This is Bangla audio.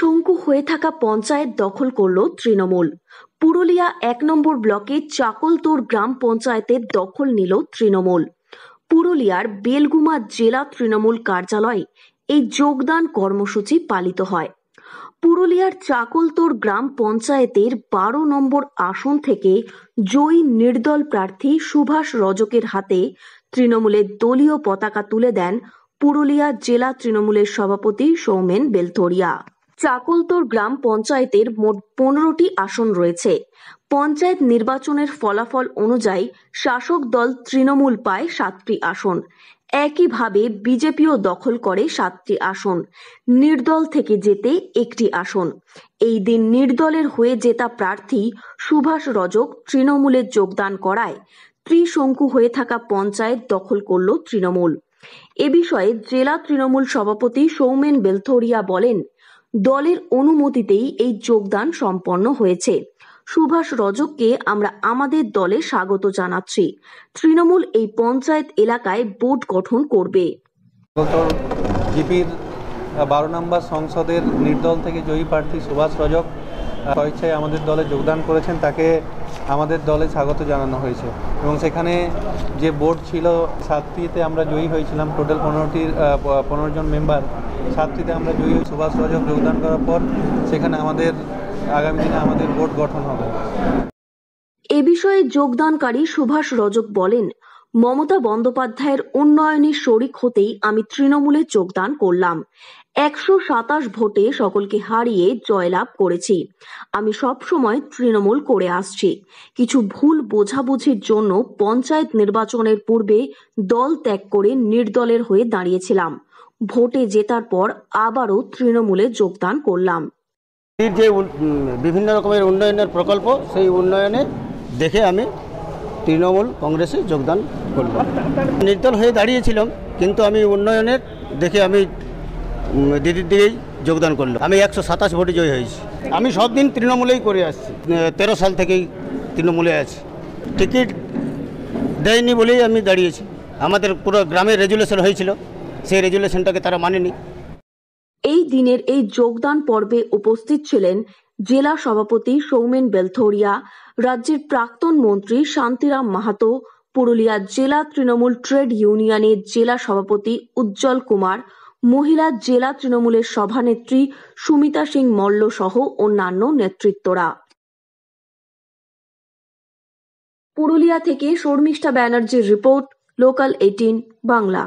শঙ্কু হয়ে থাকা পঞ্চায়েত দখল করল তৃণমূল পুরুলিয়া এক নম্বর ব্লকে চাকলতোর গ্রাম পঞ্চায়েতের দখল নিল তৃণমূল পুরুলিয়ার বেলগুমা জেলা তৃণমূল কার্যালয়ে এই যোগদান কর্মসূচি পালিত হয় পুরুলিয়ার চাকলতোর গ্রাম পঞ্চায়েতের বারো নম্বর আসন থেকে জয়ী নির্দল প্রার্থী সুভাষ রজকের হাতে তৃণমূলের দলীয় পতাকা তুলে দেন পুরুলিয়া জেলা তৃণমূলের সভাপতি সৌমেন বেলথরিয়া চাকুলতোর গ্রাম পঞ্চায়েতের মোট পনেরোটি আসন রয়েছে পঞ্চায়েত নির্বাচনের ফলাফল অনুযায়ী শাসক দল তৃণমূল পায় সাতটি আসন একইভাবে বিজেপিও দখল করে সাতটি আসন নির্দল থেকে জেতে একটি আসন এই দিন নির্দলের হয়ে জেতা প্রার্থী সুভাষ রজক তৃণমূলে যোগদান করায় ত্রিশঙ্কু হয়ে থাকা পঞ্চায়েত দখল করল তৃণমূল এ বিষয়ে জেলা তৃণমূল সভাপতি সৌমেন বেলথরিয়া বলেন দলের অনুমতিতেই এই যোগদান সম্পন্ন হয়েছে সুভাষ রজককে আমরা আমাদের দলে স্বাগত জানাচ্ছি তৃণমূল এই পঞ্চায়েত এলাকায় বোর্ড গঠন করবে জিপির বারো নম্বর সংসদের নির্দল থেকে জয়ী প্রার্থী সুভাষ রজক স্বেচ্ছায় আমাদের দলে যোগদান করেছেন তাকে আমাদের দলে স্বাগত জানানো হয়েছে এবং সেখানে যে বোর্ড ছিল সাতটিতে আমরা জয়ী হয়েছিলাম টোটাল পনেরোটির পনেরো জন মেম্বার সাতটিতে আমরা জয়ী সুভাষ রজক যোগদান করার পর সেখানে আমাদের আগামী দিনে আমাদের ভোট গঠন হবে এ বিষয়ে যোগদানকারী সুভাষ রজক বলেন মমতা বন্দ্যোপাধ্যায়ের উন্নয়নে শরিক হতেই আমি তৃণমূলে যোগদান করলাম একশো সাতাশ ভোটে সকলকে হারিয়ে জয়লাভ করেছি আমি সবসময় তৃণমূল করে আসছি কিছু ভুল বোঝাবুঝির জন্য পঞ্চায়েত নির্বাচনের পূর্বে দল ত্যাগ করে নির্দলের হয়ে দাঁড়িয়েছিলাম ভোটে জেতার পর আবারও তৃণমূলে যোগদান করলাম যে বিভিন্ন রকমের উন্নয়নের প্রকল্প সেই উন্নয়নে দেখে আমি তৃণমূল কংগ্রেসে যোগদান করব নির্দল হয়ে দাঁড়িয়েছিলাম কিন্তু আমি উন্নয়নের দেখে আমি দিদির দিকেই যোগদান করলাম আমি একশো সাতাশ ভোটে জয়ী হয়েছি আমি সব দিন তৃণমূলেই করে আসছি তেরো সাল থেকেই তৃণমূলে আছি টিকিট দেয়নি বলেই আমি দাঁড়িয়েছি আমাদের পুরো গ্রামে রেজুলেশন হয়েছিল সেই রেজুলেশনটাকে তারা মানেনি এই দিনের এই যোগদান পর্বে উপস্থিত ছিলেন জেলা সভাপতি সৌমেন বেলথরিয়া রাজ্যের প্রাক্তন মন্ত্রী শান্তিরাম মাহাতো পুরুলিয়া জেলা তৃণমূল ট্রেড ইউনিয়নের জেলা সভাপতি উজ্জ্বল কুমার মহিলা জেলা তৃণমূলের সভানেত্রী সুমিতা সিং মল্ল সহ অন্যান্য নেতৃত্বরা পুরুলিয়া থেকে শর্মিষ্ঠা ব্যানার্জির রিপোর্ট লোকাল এইটিন বাংলা